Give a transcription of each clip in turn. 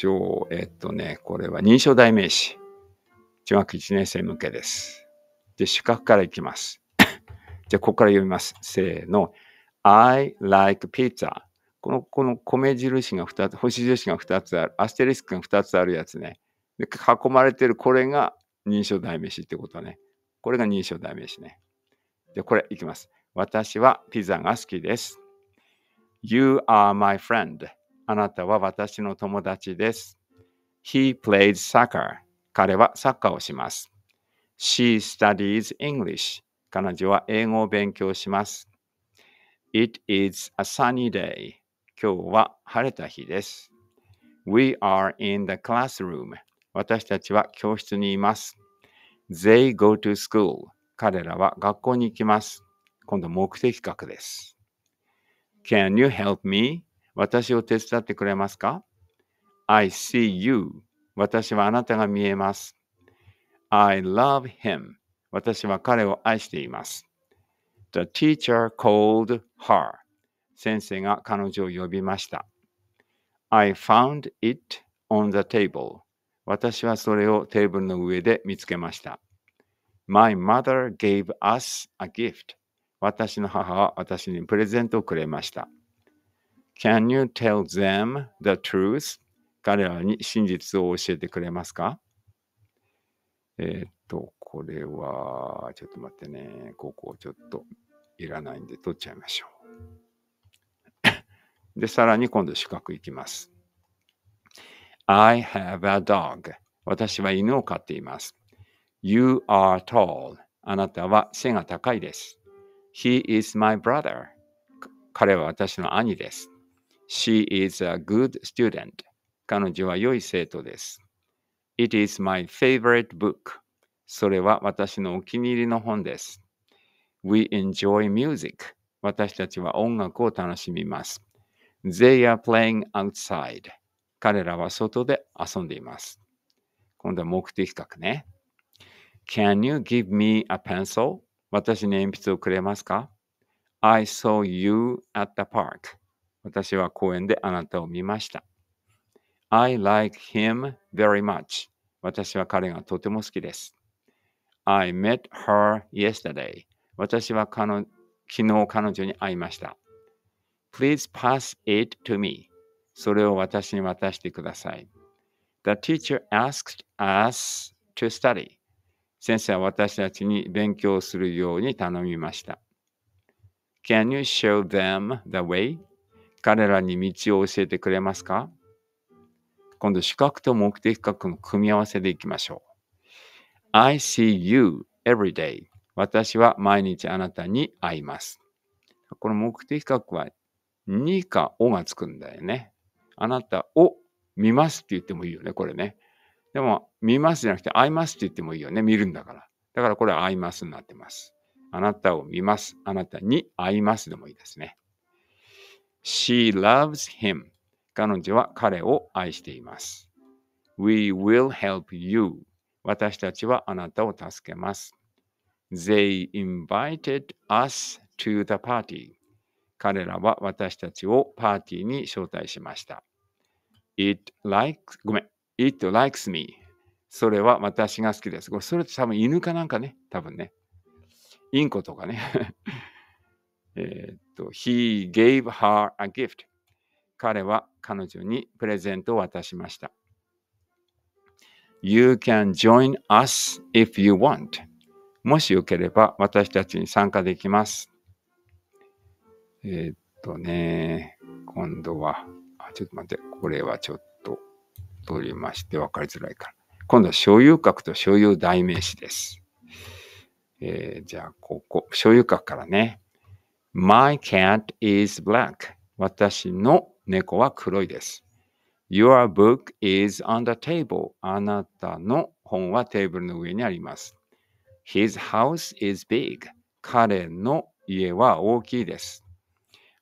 章、えっとね、これは認証代名詞。中学1年生向けです。で、主格からいきます。じゃあ、ここから読みます。せーの。I like pizza. この、この米印が2つ、星印が2つある、アステリスクが2つあるやつね。で、囲まれてるこれが認証代名詞ってことね。これが認証代名詞ね。じゃこれいきます。私はピザが好きです。You are my friend. あなたは私の友達です。He plays soccer. 彼はサッカーをします。She studies English. 彼女は英語を勉強します。It is a sunny day. 今日は晴れた日です。We are in the classroom. 私たちは教室にいます。They go to school. 彼らは学校に行きます。今度目的学です。Can you help me? 私を手伝ってくれますか ?I see you. 私はあなたが見えます。I love him. 私は彼を愛しています。The teacher called her. 先生が彼女を呼びました。I found it on the table. 私はそれをテーブルの上で見つけました。My mother gave us a gift. 私の母は私にプレゼントをくれました。Can you tell them the truth? 彼らに真実を教えてくれますかえー、っと、これは、ちょっと待ってね。ここちょっといらないんで取っちゃいましょう。で、さらに今度四角いきます。I have a dog. 私は犬を飼っています。You are tall. あなたは背が高いです。He is my brother. 彼は私の兄です。She is a good student. 彼女は良い生徒です。It is my favorite book. それは私のお気に入りの本です。We enjoy music. 私たちは音楽を楽しみます。They are playing outside. 彼らは外で遊んでいます。今度は目的格ね。Can you give me a pencil? 私に鉛筆をくれますか ?I saw you at the park. 私は公園であなたを見ました。I like him very much. 私は彼がとても好きです。I met her yesterday. 私は昨日彼女に会いました。Please pass it to me. それを私に渡してください。The teacher asked us to study. 先生は私たちに勉強するように頼みました。Can you show them the way? 彼らに道を教えてくれますか今度、視格と目的格の組み合わせでいきましょう。I see you every day. 私は毎日あなたに会います。この目的格は2かおがつくんだよね。あなたを見ますって言ってもいいよね、これね。でも、見ますじゃなくて、会いますって言ってもいいよね。見るんだから。だからこれは会いますになってます。あなたを見ます。あなたに会いますでもいいですね。She loves him. 彼女は彼を愛しています。We will help you. 私たちはあなたを助けます。They invited us to the party. 彼らは私たちをパーティーに招待しました。It likes, ごめん、It likes me. それは私が好きです。それって多分犬かなんかね、多分ね。インコとかね。えー、っと、He gave her a gift. 彼は彼女にプレゼントを渡しました。You can join us if you want. もしよければ私たちに参加できます。えー、っとね、今度は、あ、ちょっと待って、これはちょっと取りまして分かりづらいから。今度は所有格と所有代名詞です。えー、じゃあ、ここ、所有格からね。My cat is black. 私の猫は黒いです。Your book is on the table. あなたの本はテーブルの上にあります。His house is big. 彼の家は大きいです。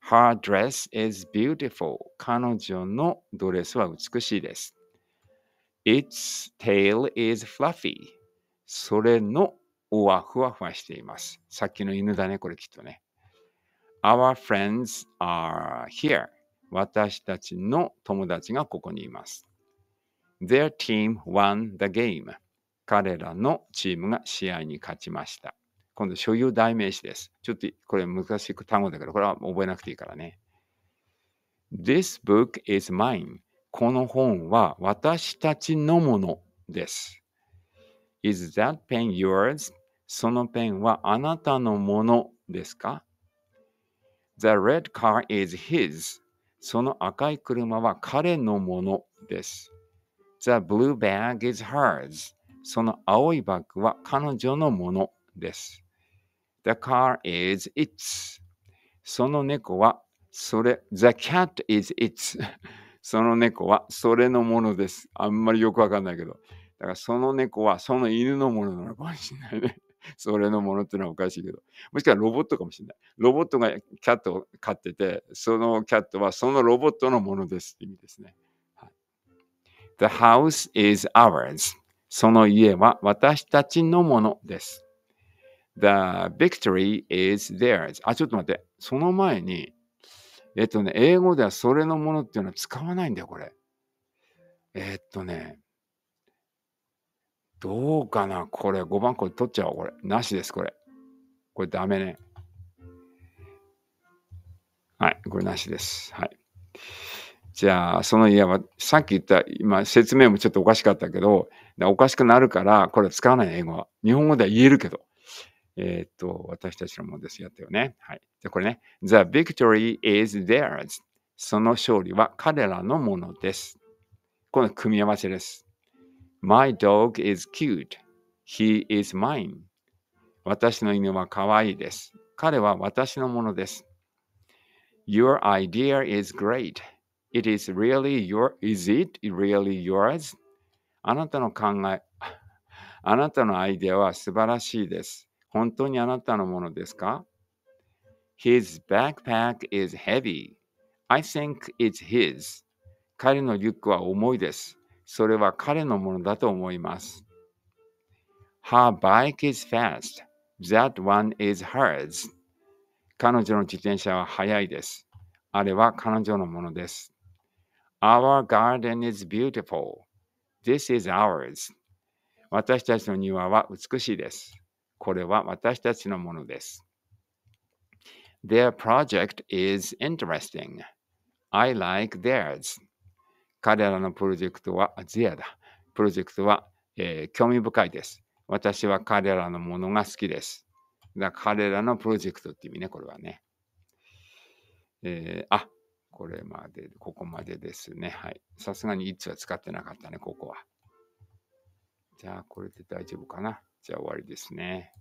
Her dress is beautiful. 彼女のドレスは美しいです。Its tail is fluffy. それの尾はふわふわしています。さっきの犬だね、これきっとね。Our friends are here. 私たちの友達がここにいます。Their team won the game. 彼らのチームが試合に勝ちました。今度、所有代名詞です。ちょっとこれ難しい単語だから、これは覚えなくていいからね。This book is mine. この本は私たちのものです。Is that pen yours? そのペンはあなたのものですか The red car is his. その赤い車は彼のものです。The blue bag is hers. その青いバッグは彼女のものです。The car is its. その猫はそれ。The cat is its. その猫はそれのものです。あんまりよくわかんないけど。だからその猫はその犬のものなのかもしれないね。それのものってのはおかしいけど。もしかしたらロボットかもしれない。ロボットがキャットを飼ってて、そのキャットはそのロボットのものですって意味ですね。はい、The house is ours. その家は私たちのものです。The victory is theirs. あ、ちょっと待って。その前に、えっとね、英語ではそれのものっていうのは使わないんだよ、これ。えっとね、どうかなこれ5番これ取っちゃおうこれ。なしですこれ。これダメね。はい、これなしです。はい。じゃあ、その家は、さっき言った、今、説明もちょっとおかしかったけど、おかしくなるから、これ使わない、英語は。日本語では言えるけど。えー、っと、私たちのものです。やったよね。はい。で、これね。The victory is theirs. その勝利は彼らのものです。この組み合わせです。My dog is cute. He is mine. 私の犬は可愛いです。彼は私のものです。Your idea is great. It is really your, is it really yours? あなたの考え、あなたのアイデアは素晴らしいです。本当にあなたのものですか ?His backpack is heavy. I think it's his. 彼のリュックは重いです。それは彼のものだと思います。Her bike is fast. That one is hers. 彼女の自転車は速いです。あれは彼女のものです。Our garden is beautiful. This is ours. 私たちの庭は美しいです。これは私たちのものです。Their project is interesting. I like theirs. 彼らのプロジェクトは、ゼアだ。プロジェクトは、えー、興味深いです。私は彼らのものが好きです。だから彼らのプロジェクトって意味ね、これはね。えー、あ、これまで、ここまでですね。はい。さすがにいつは使ってなかったね、ここは。じゃあ、これで大丈夫かな。じゃあ終わりですね。